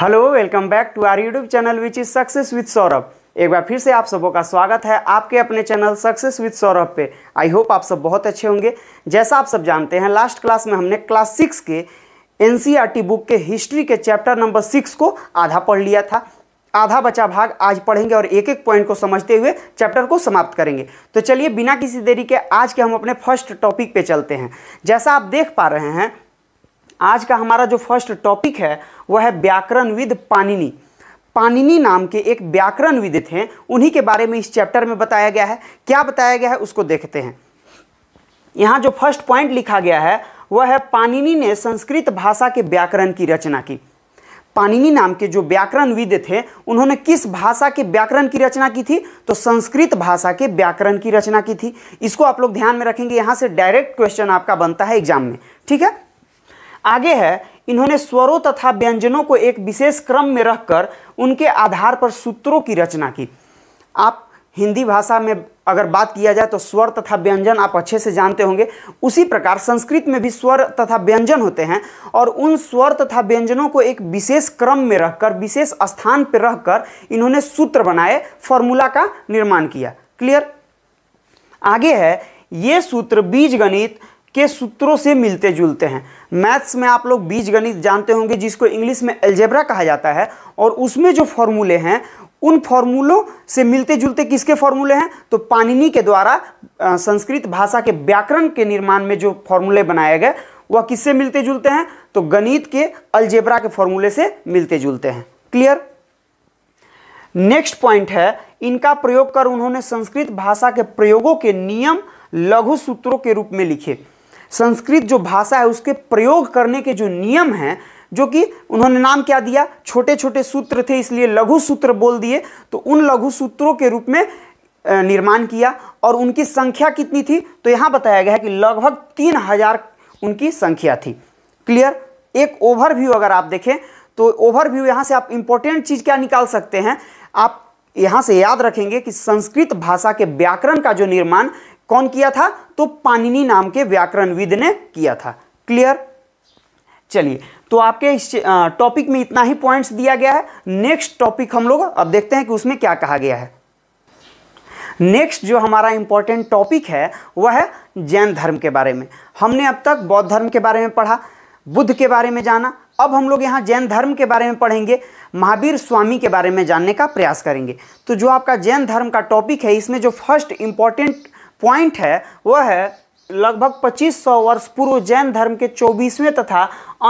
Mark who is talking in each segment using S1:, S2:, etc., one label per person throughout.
S1: hello welcome back to our YouTube channel which is success with Saurabh एक बार फिर से आप सबों का स्वागत है आपके अपने चैनल सक्सेस विद सौरभ पे आई होप आप सब बहुत अच्छे होंगे जैसा आप सब जानते हैं लास्ट क्लास में हमने क्लास सिक्स के एन बुक e के हिस्ट्री के चैप्टर नंबर सिक्स को आधा पढ़ लिया था आधा बचा भाग आज पढ़ेंगे और एक एक पॉइंट को समझते हुए चैप्टर को समाप्त करेंगे तो चलिए बिना किसी देरी के आज के हम अपने फर्स्ट टॉपिक पे चलते हैं जैसा आप देख पा रहे हैं आज का हमारा जो फर्स्ट टॉपिक है वह है व्याकरण विद पानिनी पानिनी नाम के एक व्याकरण विद थे उन्हीं के बारे में इस चैप्टर में बताया गया है क्या बताया गया है उसको देखते हैं यहाँ जो फर्स्ट पॉइंट लिखा गया है वह है पानिनी ने संस्कृत भाषा के व्याकरण की रचना की पानिनी नाम के जो व्याकरण विद थे उन्होंने किस भाषा के व्याकरण की रचना की थी तो संस्कृत भाषा के व्याकरण की रचना की थी इसको आप लोग ध्यान में रखेंगे यहाँ से डायरेक्ट क्वेश्चन आपका बनता है एग्जाम में ठीक है आगे है इन्होंने स्वरों तथा व्यंजनों को एक विशेष क्रम में रखकर उनके आधार पर सूत्रों की रचना की आप हिंदी भाषा में अगर बात किया जाए तो स्वर तथा व्यंजन आप अच्छे से जानते होंगे उसी प्रकार संस्कृत में भी स्वर तथा व्यंजन होते हैं और उन स्वर तथा व्यंजनों को एक विशेष क्रम में रखकर विशेष स्थान पर रखकर इन्होंने सूत्र बनाए फॉर्मूला का निर्माण किया क्लियर आगे है ये सूत्र बीज गणित के सूत्रों से मिलते जुलते हैं मैथ्स में आप लोग बीज गणित जानते होंगे जिसको इंग्लिश में एल्जेब्रा कहा जाता है और उसमें जो फॉर्मूले हैं उन फॉर्मूलों से मिलते जुलते किसके फॉर्मूले हैं तो पानिनी के द्वारा संस्कृत भाषा के व्याकरण के निर्माण में जो फॉर्मूले बनाए गए वह किससे मिलते जुलते हैं तो गणित के अल्जेब्रा के फॉर्मूले से मिलते जुलते हैं क्लियर नेक्स्ट पॉइंट है इनका प्रयोग कर उन्होंने संस्कृत भाषा के प्रयोगों के नियम लघु सूत्रों के रूप में लिखे संस्कृत जो भाषा है उसके प्रयोग करने के जो नियम हैं जो कि उन्होंने नाम क्या दिया छोटे छोटे सूत्र थे इसलिए लघु सूत्र बोल दिए तो उन लघु सूत्रों के रूप में निर्माण किया और उनकी संख्या कितनी थी तो यहाँ बताया गया है कि लगभग तीन हजार उनकी संख्या थी क्लियर एक ओवरव्यू अगर आप देखें तो ओवरव्यू यहाँ से आप इंपॉर्टेंट चीज़ क्या निकाल सकते हैं आप यहाँ से याद रखेंगे कि संस्कृत भाषा के व्याकरण का जो निर्माण कौन किया था तो पानिनी नाम के व्याकरणविद ने किया था क्लियर चलिए तो आपके इस टॉपिक में इतना ही पॉइंट्स दिया गया है नेक्स्ट टॉपिक हम लोग अब देखते हैं कि उसमें क्या कहा गया है नेक्स्ट जो हमारा इंपॉर्टेंट टॉपिक है वह है जैन धर्म के बारे में हमने अब तक बौद्ध धर्म के बारे में पढ़ा बुद्ध के बारे में जाना अब हम लोग यहाँ जैन धर्म के बारे में पढ़ेंगे महावीर स्वामी के बारे में जानने का प्रयास करेंगे तो जो आपका जैन धर्म का टॉपिक है इसमें जो फर्स्ट इंपॉर्टेंट पॉइंट है वह है लगभग 2500 वर्ष पूर्व जैन धर्म के 24वें तथा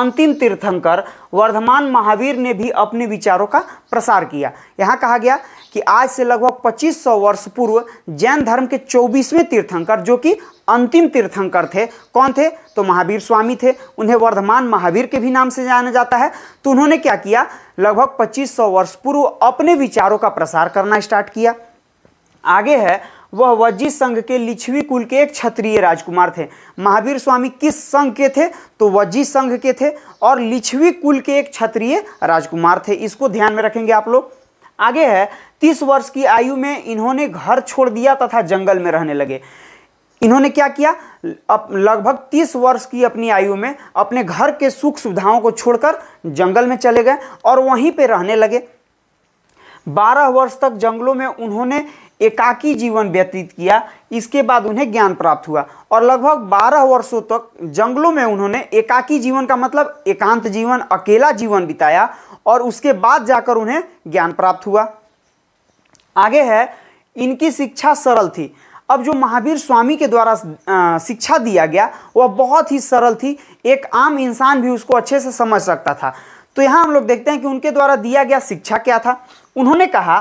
S1: अंतिम तीर्थंकर वर्धमान महावीर ने भी अपने विचारों का प्रसार किया यहाँ कहा गया कि आज से लगभग 2500 वर्ष पूर्व जैन धर्म के 24वें तीर्थंकर जो कि अंतिम तीर्थंकर थे कौन थे तो महावीर स्वामी थे उन्हें वर्धमान महावीर के भी नाम से जाना जाता है तो उन्होंने क्या किया लगभग पच्चीस वर्ष पूर्व अपने विचारों का प्रसार करना स्टार्ट किया आगे है वह वज्जी संघ के लिच्छवी कुल के एक क्षत्रिय राजकुमार थे महावीर स्वामी किस संघ के थे तो वज्जी संघ के थे और लिच्छवी कुल के एक क्षत्रिय राजकुमार थे इसको ध्यान में रखेंगे आप लोग आगे है तीस वर्ष की आयु में इन्होंने घर छोड़ दिया तथा जंगल में रहने लगे इन्होंने क्या किया लगभग तीस वर्ष की अपनी आयु में अपने घर के सुख सुविधाओं को छोड़कर जंगल में चले गए और वहीं पे रहने लगे बारह वर्ष तक जंगलों में उन्होंने एकाकी जीवन व्यतीत किया इसके बाद उन्हें ज्ञान प्राप्त हुआ और लगभग 12 वर्षों तक जंगलों में उन्होंने एकाकी जीवन का मतलब एकांत जीवन अकेला जीवन बिताया और उसके बाद जाकर उन्हें ज्ञान प्राप्त हुआ आगे है इनकी शिक्षा सरल थी अब जो महावीर स्वामी के द्वारा शिक्षा दिया गया वह बहुत ही सरल थी एक आम इंसान भी उसको अच्छे से समझ सकता था तो यहाँ हम लोग देखते हैं कि उनके द्वारा दिया गया शिक्षा क्या था उन्होंने कहा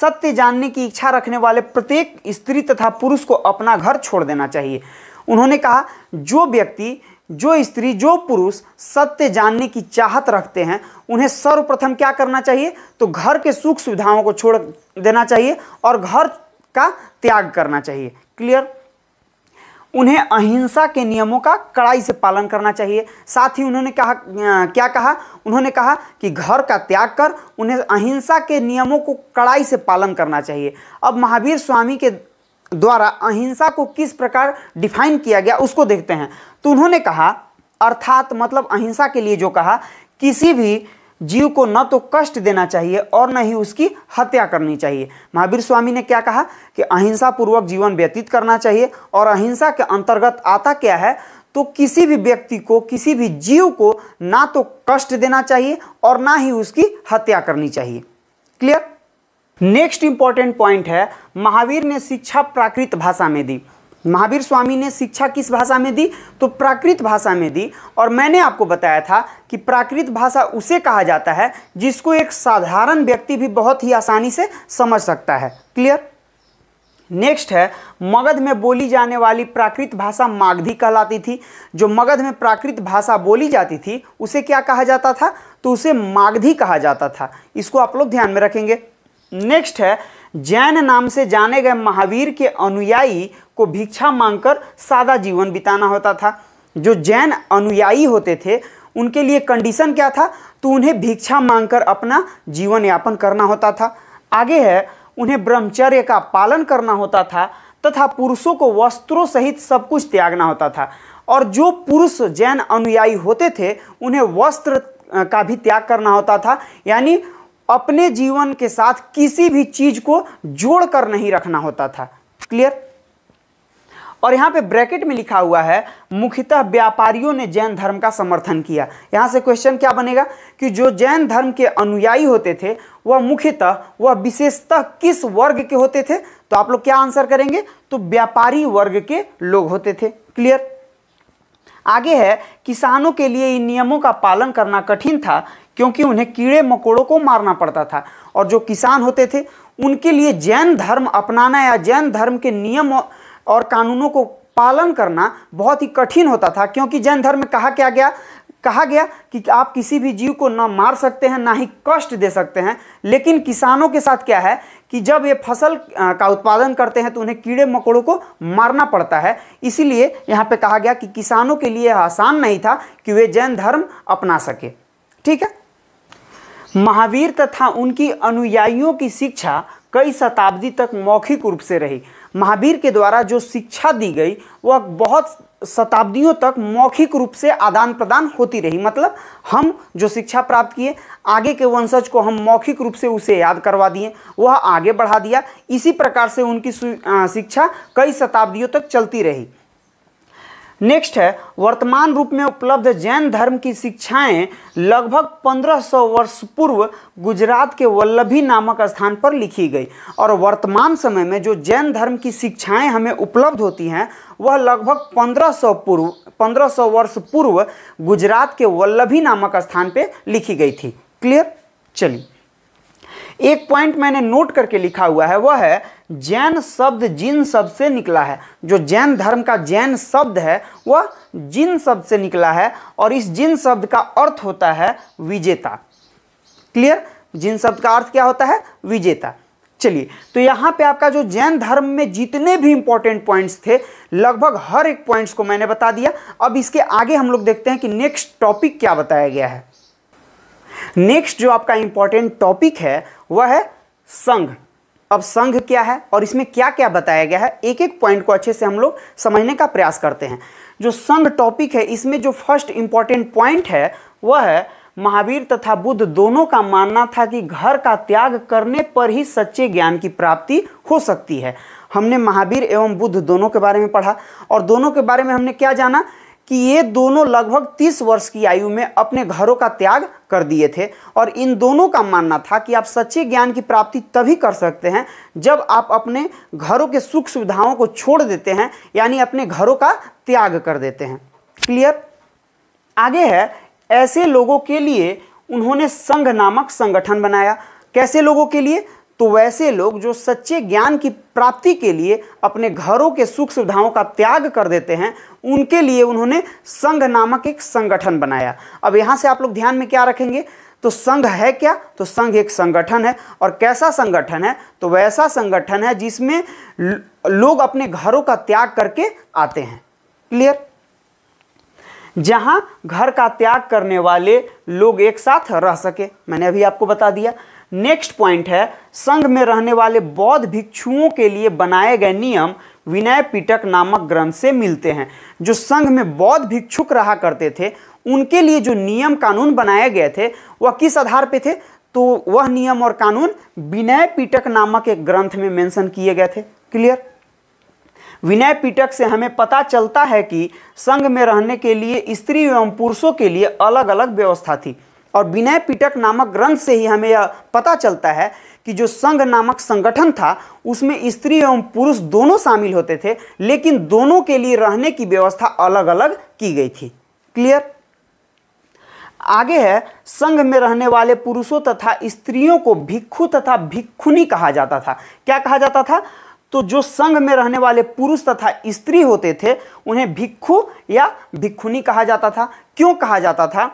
S1: सत्य जानने की इच्छा रखने वाले प्रत्येक स्त्री तथा पुरुष को अपना घर छोड़ देना चाहिए उन्होंने कहा जो व्यक्ति जो स्त्री जो पुरुष सत्य जानने की चाहत रखते हैं उन्हें सर्वप्रथम क्या करना चाहिए तो घर के सुख सुविधाओं को छोड़ देना चाहिए और घर का त्याग करना चाहिए क्लियर उन्हें अहिंसा के नियमों का कड़ाई से पालन करना चाहिए साथ ही उन्होंने कहा क्या कहा उन्होंने कहा कि घर का त्याग कर उन्हें अहिंसा के नियमों को कड़ाई से पालन करना चाहिए अब महावीर स्वामी के द्वारा अहिंसा को किस प्रकार डिफाइन किया गया उसको देखते हैं तो उन्होंने कहा अर्थात मतलब अहिंसा के लिए जो कहा किसी भी जीव को न तो कष्ट देना चाहिए और न ही उसकी हत्या करनी चाहिए महावीर स्वामी ने क्या कहा कि अहिंसा पूर्वक जीवन व्यतीत करना चाहिए और अहिंसा के अंतर्गत आता क्या है तो किसी भी व्यक्ति को किसी भी जीव को ना तो कष्ट देना चाहिए और ना ही उसकी हत्या करनी चाहिए क्लियर नेक्स्ट इंपॉर्टेंट पॉइंट है महावीर ने शिक्षा प्राकृत भाषा में दी महावीर स्वामी ने शिक्षा किस भाषा में दी तो प्राकृत भाषा में दी और मैंने आपको बताया था कि प्राकृत भाषा उसे कहा जाता है जिसको एक साधारण व्यक्ति भी बहुत ही आसानी से समझ सकता है क्लियर नेक्स्ट है मगध में बोली जाने वाली प्राकृत भाषा मागधी कहलाती थी जो मगध में प्राकृत भाषा बोली जाती थी उसे क्या कहा जाता था तो उसे मागधी कहा जाता था इसको आप लोग ध्यान में रखेंगे नेक्स्ट है जैन नाम से जाने गए महावीर के अनुयायी को भिक्षा मांगकर सादा जीवन बिताना होता था जो जैन अनुयायी होते थे उनके लिए कंडीशन क्या था तो उन्हें भिक्षा मांगकर अपना जीवन यापन करना होता था आगे है उन्हें ब्रह्मचर्य का पालन करना होता था तथा पुरुषों को वस्त्रों सहित सब कुछ त्यागना होता था और जो पुरुष जैन अनुयायी होते थे उन्हें वस्त्र का भी त्याग करना होता था यानी अपने जीवन के साथ किसी भी चीज को जोड़कर नहीं रखना होता था क्लियर और यहां पे ब्रैकेट में लिखा हुआ है मुख्यतः व्यापारियों ने जैन धर्म का समर्थन किया यहां से क्वेश्चन क्या बनेगा कि जो जैन धर्म के अनुयायी होते थे वह मुख्यतः वह विशेषतः किस वर्ग के होते थे तो आप लोग क्या आंसर करेंगे तो व्यापारी वर्ग के लोग होते थे क्लियर आगे है किसानों के लिए इन नियमों का पालन करना कठिन था क्योंकि उन्हें कीड़े मकोड़ों को मारना पड़ता था और जो किसान होते थे उनके लिए जैन धर्म अपनाना या जैन धर्म के नियम और कानूनों को पालन करना बहुत ही कठिन होता था क्योंकि जैन धर्म में कहा क्या गया कहा गया कि आप किसी भी जीव को ना मार सकते हैं ना ही कष्ट दे सकते हैं लेकिन किसानों के साथ क्या है कि जब ये फसल का उत्पादन करते हैं तो उन्हें कीड़े मकोड़ों को मारना पड़ता है इसीलिए यहाँ पे कहा गया कि किसानों के लिए आसान नहीं था कि वे जैन धर्म अपना सके ठीक है महावीर तथा उनकी अनुयायियों की शिक्षा कई शताब्दी तक मौखिक रूप से रही महावीर के द्वारा जो शिक्षा दी गई वह बहुत शताब्दियों तक मौखिक रूप से आदान प्रदान होती रही मतलब हम जो शिक्षा प्राप्त किए आगे के वंशज को हम मौखिक रूप से उसे याद करवा दिए वह आगे बढ़ा दिया इसी प्रकार से उनकी शिक्षा कई शताब्दियों तक चलती रही नेक्स्ट है वर्तमान रूप में उपलब्ध जैन धर्म की शिक्षाएं लगभग 1500 वर्ष पूर्व गुजरात के वल्लभी नामक स्थान पर लिखी गई और वर्तमान समय में जो जैन धर्म की शिक्षाएं हमें उपलब्ध होती हैं वह लगभग 1500 पूर्व 1500 वर्ष पूर्व गुजरात के वल्लभी नामक स्थान पर लिखी गई थी क्लियर चलिए एक पॉइंट मैंने नोट करके लिखा हुआ है वह है जैन शब्द जिन शब्द से निकला है जो जैन धर्म का जैन शब्द है वह जिन शब्द से निकला है और इस जिन शब्द का अर्थ होता है विजेता क्लियर जिन शब्द का अर्थ क्या होता है विजेता चलिए तो यहाँ पे आपका जो जैन धर्म में जितने भी इंपॉर्टेंट पॉइंट्स थे लगभग हर एक पॉइंट्स को मैंने बता दिया अब इसके आगे हम लोग देखते हैं कि नेक्स्ट टॉपिक क्या बताया गया है नेक्स्ट जो आपका इंपॉर्टेंट टॉपिक है वह है संघ अब संघ क्या है और इसमें क्या क्या बताया गया है एक एक पॉइंट को अच्छे से हम लोग समझने का प्रयास करते हैं जो संघ टॉपिक है इसमें जो फर्स्ट इंपॉर्टेंट पॉइंट है वह है महावीर तथा बुद्ध दोनों का मानना था कि घर का त्याग करने पर ही सच्चे ज्ञान की प्राप्ति हो सकती है हमने महावीर एवं बुद्ध दोनों के बारे में पढ़ा और दोनों के बारे में हमने क्या जाना कि ये दोनों लगभग 30 वर्ष की आयु में अपने घरों का त्याग कर दिए थे और इन दोनों का मानना था कि आप सच्चे ज्ञान की प्राप्ति तभी कर सकते हैं जब आप अपने घरों के सुख सुविधाओं को छोड़ देते हैं यानी अपने घरों का त्याग कर देते हैं क्लियर आगे है ऐसे लोगों के लिए उन्होंने संघ नामक संगठन बनाया कैसे लोगों के लिए तो वैसे लोग जो सच्चे ज्ञान की प्राप्ति के लिए अपने घरों के सुख सुविधाओं का त्याग कर देते हैं उनके लिए उन्होंने संघ नामक एक संगठन बनाया अब यहाँ से आप लोग ध्यान में क्या रखेंगे तो संघ है क्या तो संघ एक संगठन है और कैसा संगठन है तो वैसा संगठन है जिसमें लोग अपने घरों का त्याग करके आते हैं क्लियर जहां घर का त्याग करने वाले लोग एक साथ रह सके मैंने अभी आपको बता दिया नेक्स्ट पॉइंट है संघ में रहने वाले बौद्ध भिक्षुओं के लिए बनाए गए नियम विनय पिटक नामक ग्रंथ से मिलते हैं जो संघ में बौद्ध भिक्षुक रहा करते थे उनके लिए जो नियम कानून बनाए गए थे वह किस आधार पे थे तो वह नियम और कानून विनय पिटक नामक एक ग्रंथ में मेंशन किए गए थे क्लियर विनय पिटक से हमें पता चलता है कि संघ में रहने के लिए स्त्री एवं पुरुषों के लिए अलग अलग व्यवस्था थी और विनय पिटक नामक ग्रंथ से ही हमें यह पता चलता है कि जो संघ नामक संगठन था उसमें स्त्री एवं पुरुष दोनों शामिल होते थे लेकिन दोनों के लिए रहने की व्यवस्था अलग अलग की गई थी क्लियर आगे है संघ में रहने वाले पुरुषों तथा स्त्रियों को भिक्षु तथा भिक्षुनी कहा जाता था क्या कहा जाता था तो जो संघ में रहने वाले पुरुष तथा स्त्री होते थे उन्हें भिक्षु या भिक्षुनी कहा जाता था क्यों कहा जाता था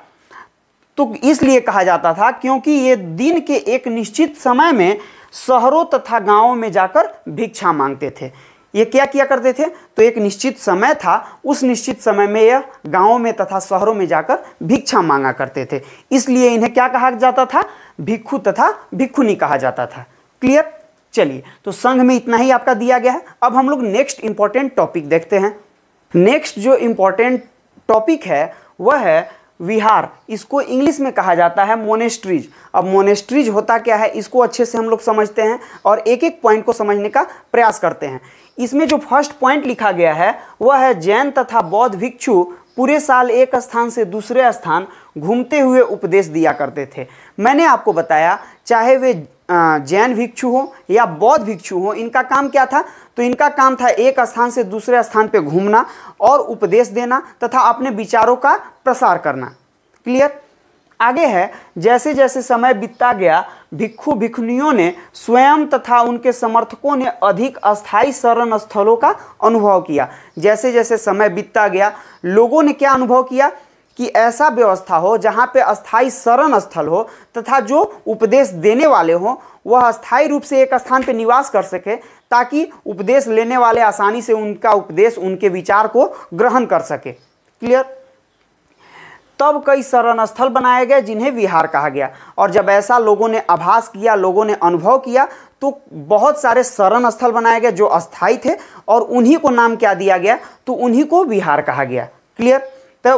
S1: तो इसलिए कहा जाता था क्योंकि ये दिन के एक निश्चित समय में शहरों तथा गांवों में जाकर भिक्षा मांगते थे ये क्या किया करते थे तो एक निश्चित समय था उस निश्चित समय में यह गांवों में तथा शहरों में जाकर भिक्षा मांगा करते थे इसलिए इन्हें क्या कहा जाता था भिक्षु तथा भिक्षुनी कहा जाता था क्लियर चलिए तो संघ में इतना ही आपका दिया गया है अब हम लोग नेक्स्ट इंपॉर्टेंट टॉपिक देखते हैं नेक्स्ट जो इंपॉर्टेंट टॉपिक है वह है विहार इसको इंग्लिश में कहा जाता है मोनेस्ट्रीज अब मोनेस्ट्रीज होता क्या है इसको अच्छे से हम लोग समझते हैं और एक एक पॉइंट को समझने का प्रयास करते हैं इसमें जो फर्स्ट पॉइंट लिखा गया है वह है जैन तथा बौद्ध भिक्षु पूरे साल एक स्थान से दूसरे स्थान घूमते हुए उपदेश दिया करते थे मैंने आपको बताया चाहे वे जैन भिक्षु हो या बौद्ध भिक्षु हो इनका काम क्या था तो इनका काम था एक स्थान से दूसरे स्थान पर घूमना और उपदेश देना तथा अपने विचारों का प्रसार करना क्लियर आगे है जैसे जैसे समय बीतता गया भिक्षु भिक्षुनियों ने स्वयं तथा उनके समर्थकों ने अधिक अस्थायी शरण स्थलों का अनुभव किया जैसे जैसे समय बीतता गया लोगों ने क्या अनुभव किया कि ऐसा व्यवस्था हो जहाँ पे अस्थाई शरण स्थल हो तथा जो उपदेश देने वाले हो वह अस्थायी रूप से एक स्थान पर निवास कर सके ताकि उपदेश लेने वाले आसानी से उनका उपदेश उनके विचार को ग्रहण कर सके क्लियर तब कई शरण स्थल बनाए गए जिन्हें विहार कहा गया और जब ऐसा लोगों ने आभास किया लोगों ने अनुभव किया तो बहुत सारे शरण स्थल बनाए गए जो अस्थाई थे और उन्हीं को नाम क्या दिया गया तो उन्हीं को विहार कहा गया क्लियर तो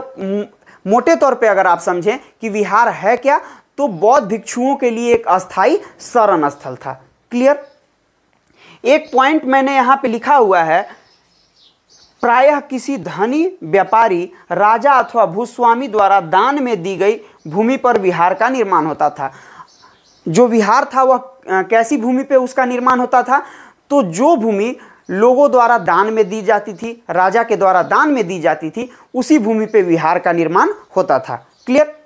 S1: मोटे तौर पे अगर आप समझें कि विहार है क्या तो बौद्ध भिक्षुओं के लिए एक अस्थाई शरण स्थल था क्लियर एक पॉइंट मैंने यहां पे लिखा हुआ है प्रायः किसी धनी व्यापारी राजा अथवा भूस्वामी द्वारा दान में दी गई भूमि पर विहार का निर्माण होता था जो विहार था वह कैसी भूमि पे उसका निर्माण होता था तो जो भूमि लोगों द्वारा दान में दी जाती थी राजा के द्वारा दान में दी जाती थी उसी भूमि पे विहार का निर्माण होता था क्लियर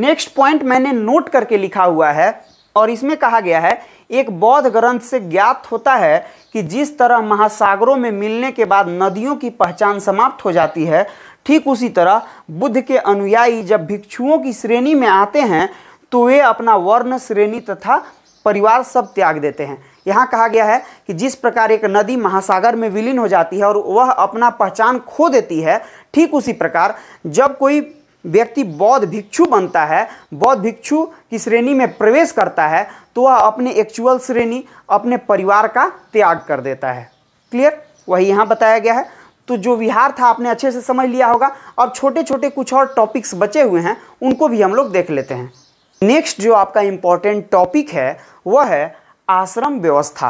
S1: नेक्स्ट पॉइंट मैंने नोट करके लिखा हुआ है और इसमें कहा गया है एक बौद्ध ग्रंथ से ज्ञात होता है कि जिस तरह महासागरों में मिलने के बाद नदियों की पहचान समाप्त हो जाती है ठीक उसी तरह बुद्ध के अनुयायी जब भिक्षुओं की श्रेणी में आते हैं तो वे अपना वर्ण श्रेणी तथा परिवार सब त्याग देते हैं यहाँ कहा गया है कि जिस प्रकार एक नदी महासागर में विलीन हो जाती है और वह अपना पहचान खो देती है ठीक उसी प्रकार जब कोई व्यक्ति बौद्ध भिक्षु बनता है बौद्ध भिक्षु की श्रेणी में प्रवेश करता है तो वह अपने एक्चुअल श्रेणी अपने परिवार का त्याग कर देता है क्लियर वही यहाँ बताया गया है तो जो विहार था आपने अच्छे से समझ लिया होगा अब छोटे छोटे कुछ और टॉपिक्स बचे हुए हैं उनको भी हम लोग देख लेते हैं नेक्स्ट जो आपका इम्पॉर्टेंट टॉपिक है वह है आश्रम व्यवस्था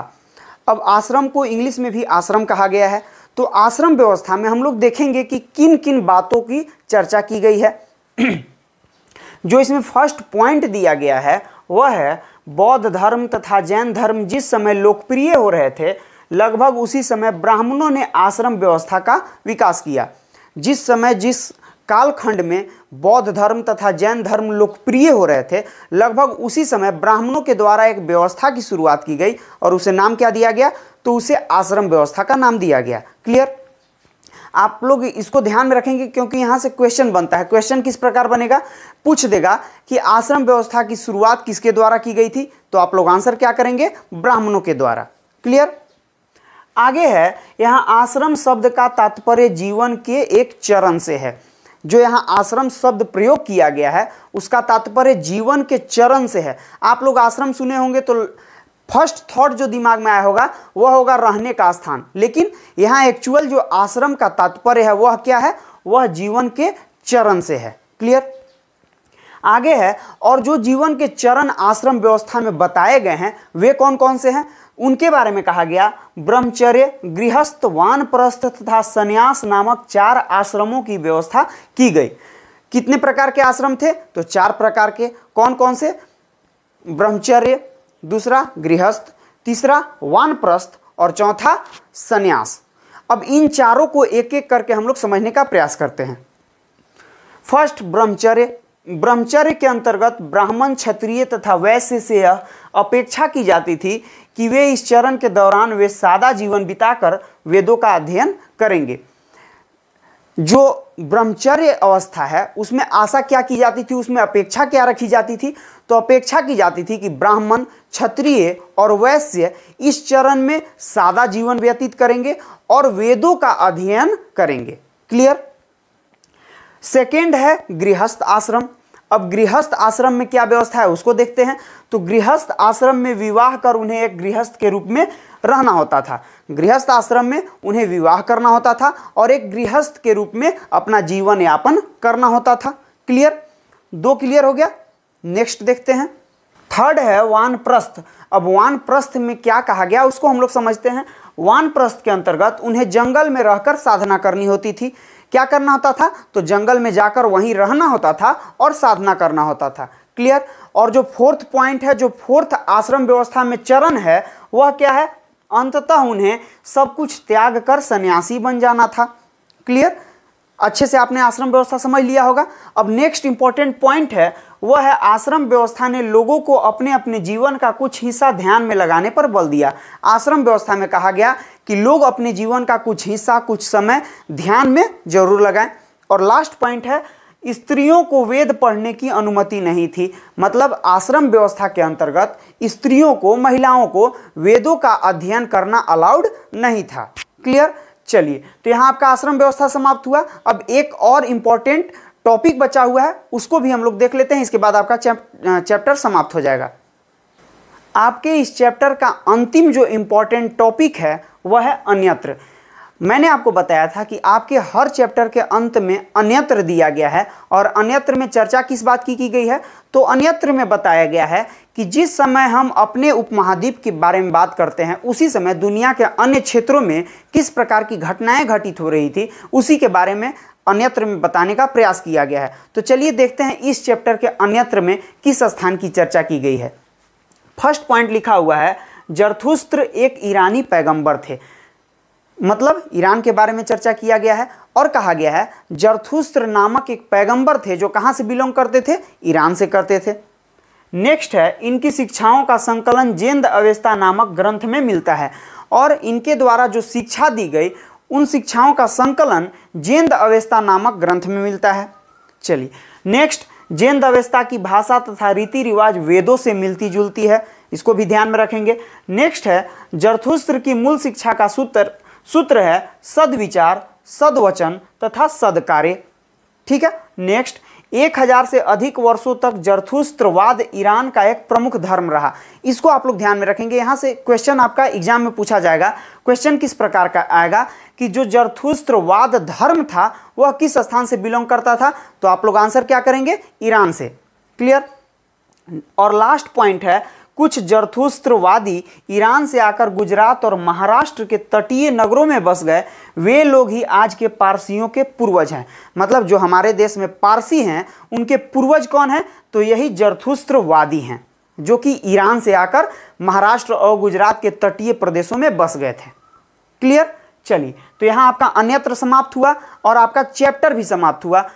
S1: अब आश्रम को इंग्लिश में भी आश्रम कहा गया है तो आश्रम व्यवस्था में हम लोग देखेंगे कि किन किन बातों की चर्चा की गई है जो इसमें फर्स्ट पॉइंट दिया गया है वह है बौद्ध धर्म तथा जैन धर्म जिस समय लोकप्रिय हो रहे थे लगभग उसी समय ब्राह्मणों ने आश्रम व्यवस्था का विकास किया जिस समय जिस कालखंड में बौद्ध धर्म तथा जैन धर्म लोकप्रिय हो रहे थे लगभग उसी समय ब्राह्मणों के द्वारा एक व्यवस्था की शुरुआत की गई और उसे नाम क्या दिया गया तो उसे आश्रम व्यवस्था का नाम दिया गया क्लियर आप लोग इसको ध्यान में रखेंगे क्योंकि यहां से क्वेश्चन बनता है क्वेश्चन किस प्रकार बनेगा पूछ देगा कि आश्रम व्यवस्था की शुरुआत किसके द्वारा की गई थी तो आप लोग आंसर क्या करेंगे ब्राह्मणों के द्वारा क्लियर आगे है यहां आश्रम शब्द का तात्पर्य जीवन के एक चरण से है जो यहाँ आश्रम शब्द प्रयोग किया गया है उसका तात्पर्य जीवन के चरण से है आप लोग आश्रम सुने होंगे तो फर्स्ट थॉट जो दिमाग में आया होगा वह होगा रहने का स्थान लेकिन यहाँ एक्चुअल जो आश्रम का तात्पर्य है वह क्या है वह जीवन के चरण से है क्लियर आगे है और जो जीवन के चरण आश्रम व्यवस्था में बताए गए हैं वे कौन कौन से हैं उनके बारे में कहा गया ब्रह्मचर्य गृहस्थ वान वानप्रस्थ तथा संन्यास नामक चार आश्रमों की व्यवस्था की गई कितने प्रकार के आश्रम थे तो चार प्रकार के कौन कौन से ब्रह्मचर्य दूसरा गृहस्थ तीसरा वानप्रस्थ और चौथा संन्यास अब इन चारों को एक एक करके हम लोग समझने का प्रयास करते हैं फर्स्ट ब्रह्मचर्य ब्रह्मचर्य के अंतर्गत ब्राह्मण क्षत्रिय तथा वैश्य से अपेक्षा की जाती थी कि वे इस चरण के दौरान वे सादा जीवन बिताकर वेदों का अध्ययन करेंगे जो ब्रह्मचर्य अवस्था है उसमें आशा क्या की जाती थी उसमें अपेक्षा क्या रखी जाती थी तो अपेक्षा की जाती थी कि ब्राह्मण क्षत्रिय और वैश्य इस चरण में सादा जीवन व्यतीत करेंगे और वेदों का अध्ययन करेंगे क्लियर सेकेंड है गृहस्थ आश्रम अब गृहस्थ आश्रम में क्या व्यवस्था है उसको देखते हैं तो गृहस्थ आश्रम में विवाह कर उन्हें एक गृहस्थ के रूप में रहना होता था गृहस्थ आश्रम में उन्हें विवाह करना होता था और एक गृहस्थ के रूप में अपना जीवन यापन करना होता था क्लियर दो क्लियर हो गया नेक्स्ट देखते हैं थर्ड है प्रस्थ अब वान प्रस्थ में क्या कहा गया उसको हम लोग समझते हैं वानप्रस्थ के अंतर्गत उन्हें जंगल में रहकर साधना करनी होती थी क्या करना होता था तो जंगल में जाकर वहीं रहना होता था और साधना करना होता था क्लियर और जो फोर्थ पॉइंट है जो फोर्थ आश्रम व्यवस्था में चरण है वह क्या है अंततः उन्हें सब कुछ त्याग कर सन्यासी बन जाना था क्लियर अच्छे से आपने आश्रम व्यवस्था समझ लिया होगा अब नेक्स्ट इंपॉर्टेंट पॉइंट है वह है आश्रम व्यवस्था ने लोगों को अपने अपने जीवन का कुछ हिस्सा ध्यान में लगाने पर बल दिया आश्रम व्यवस्था में कहा गया कि लोग अपने जीवन का कुछ हिस्सा कुछ समय ध्यान में जरूर लगाएं और लास्ट पॉइंट है स्त्रियों को वेद पढ़ने की अनुमति नहीं थी मतलब आश्रम व्यवस्था के अंतर्गत स्त्रियों को महिलाओं को वेदों का अध्ययन करना अलाउड नहीं था क्लियर चलिए तो यहाँ आपका आश्रम व्यवस्था समाप्त हुआ अब एक और इम्पॉर्टेंट टॉपिक बचा हुआ है उसको भी हम लोग देख लेते हैं इसके बाद आपका चैप चैप्टर समाप्त हो जाएगा आपके इस चैप्टर का अंतिम जो इम्पॉर्टेंट टॉपिक है वह है अन्यत्र मैंने आपको बताया था कि आपके हर चैप्टर के अंत में अन्यत्र दिया गया है और अन्यत्र में चर्चा किस बात की की गई है तो अन्यत्र में बताया गया है कि जिस समय हम अपने उपमहाद्वीप के बारे में बात करते हैं उसी समय दुनिया के अन्य क्षेत्रों में किस प्रकार की घटनाएं घटित हो रही थी उसी के बारे में अन्यत्र में बताने का प्रयास किया गया है तो चलिए देखते हैं इस चैप्टर के अन्यत्र में किस स्थान की चर्चा की गई है फर्स्ट पॉइंट लिखा हुआ है जरथुस्त्र एक ईरानी पैगंबर थे मतलब ईरान के बारे में चर्चा किया गया है और कहा गया है जरथुस्त्र नामक एक पैगंबर थे जो कहाँ से बिलोंग करते थे ईरान से करते थे नेक्स्ट है इनकी शिक्षाओं का संकलन जेंद अवेस्ता नामक ग्रंथ में मिलता है और इनके द्वारा जो शिक्षा दी गई उन शिक्षाओं का संकलन जेंद अवेस्ता नामक ग्रंथ में मिलता है चलिए नेक्स्ट जेंद अवेस्ता की भाषा तथा रीति रिवाज वेदों से मिलती जुलती है इसको भी ध्यान में रखेंगे नेक्स्ट है जरथुस्त्र की मूल शिक्षा का सूत्र सूत्र है सदविचार सदवचन तथा सदकार्य ठीक है नेक्स्ट एक हजार से अधिक वर्षों तक जरथुस्त्रवाद ईरान का एक प्रमुख धर्म रहा इसको आप लोग ध्यान में रखेंगे यहाँ से क्वेश्चन आपका एग्जाम में पूछा जाएगा क्वेश्चन किस प्रकार का आएगा कि जो जरथुस्त्रवाद धर्म था वह किस स्थान से बिलोंग करता था तो आप लोग आंसर क्या करेंगे ईरान से क्लियर और लास्ट पॉइंट है कुछ जरथुस्त्रवादी ईरान से आकर गुजरात और महाराष्ट्र के तटीय नगरों में बस गए वे लोग ही आज के पारसियों के पूर्वज हैं मतलब जो हमारे देश में पारसी हैं उनके पूर्वज कौन हैं तो यही जरथुस्त्रवादी हैं जो कि ईरान से आकर महाराष्ट्र और गुजरात के तटीय प्रदेशों में बस गए थे क्लियर चलिए तो यहाँ आपका अन्यत्र समाप्त हुआ और आपका चैप्टर भी समाप्त हुआ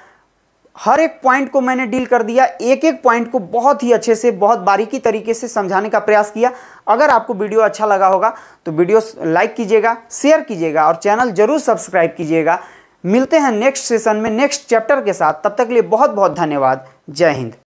S1: हर एक पॉइंट को मैंने डील कर दिया एक एक पॉइंट को बहुत ही अच्छे से बहुत बारीकी तरीके से समझाने का प्रयास किया अगर आपको वीडियो अच्छा लगा होगा तो वीडियो लाइक कीजिएगा शेयर कीजिएगा और चैनल जरूर सब्सक्राइब कीजिएगा मिलते हैं नेक्स्ट सेशन में नेक्स्ट चैप्टर के साथ तब तक के लिए बहुत बहुत धन्यवाद जय हिंद